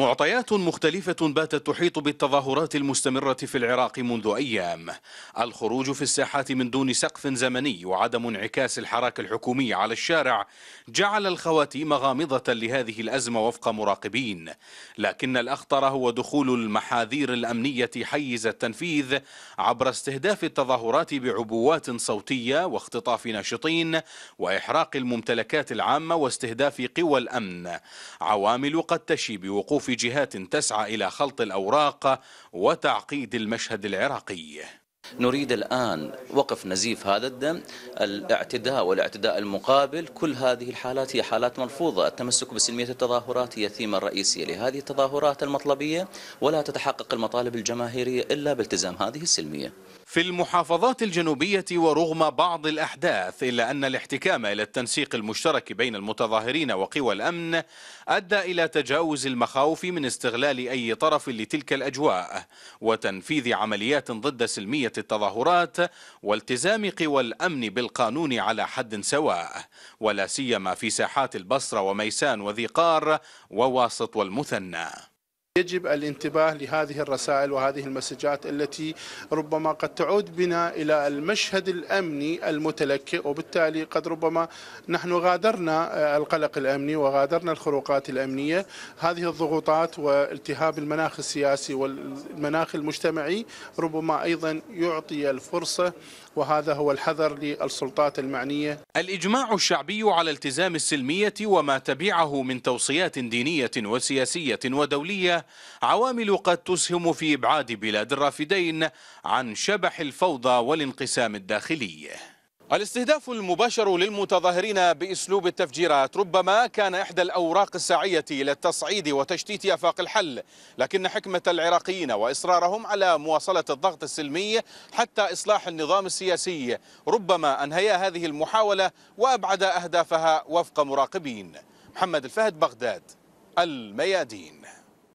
معطيات مختلفة باتت تحيط بالتظاهرات المستمرة في العراق منذ أيام الخروج في الساحات من دون سقف زمني وعدم انعكاس الحراك الحكومي على الشارع جعل الخواتيم غامضة لهذه الأزمة وفق مراقبين لكن الأخطر هو دخول المحاذير الأمنية حيز التنفيذ عبر استهداف التظاهرات بعبوات صوتية واختطاف ناشطين وإحراق الممتلكات العامة واستهداف قوى الأمن عوامل قد تشي بوقوف في جهات تسعى إلى خلط الأوراق وتعقيد المشهد العراقي نريد الآن وقف نزيف هذا الدم الاعتداء والاعتداء المقابل كل هذه الحالات هي حالات مرفوضة التمسك بسلمية التظاهرات هي الثيمة الرئيسية لهذه التظاهرات المطلبية ولا تتحقق المطالب الجماهيرية إلا بالتزام هذه السلمية في المحافظات الجنوبية ورغم بعض الأحداث إلا أن الاحتكام إلى التنسيق المشترك بين المتظاهرين وقوى الأمن أدى إلى تجاوز المخاوف من استغلال أي طرف لتلك الأجواء وتنفيذ عمليات ضد سلمية التظاهرات والتزام قوى الأمن بالقانون على حد سواء ولا سيما في ساحات البصرة وميسان وذيقار وواسط والمثنى يجب الانتباه لهذه الرسائل وهذه المسجات التي ربما قد تعود بنا إلى المشهد الأمني المتلكئ وبالتالي قد ربما نحن غادرنا آه، القلق الأمني وغادرنا الخروقات الأمنية هذه الضغوطات والتهاب المناخ السياسي والمناخ المجتمعي ربما أيضا يعطي الفرصة وهذا هو الحذر للسلطات المعنية الإجماع الشعبي على التزام السلمية وما تبعه من توصيات دينية وسياسية ودولية عوامل قد تسهم في إبعاد بلاد الرافدين عن شبح الفوضى والانقسام الداخلي الاستهداف المباشر للمتظاهرين باسلوب التفجيرات ربما كان احدى الاوراق الساعيه للتصعيد وتشتيت افاق الحل، لكن حكمه العراقيين واصرارهم على مواصله الضغط السلمي حتى اصلاح النظام السياسي ربما انهيا هذه المحاوله وابعد اهدافها وفق مراقبين. محمد الفهد بغداد الميادين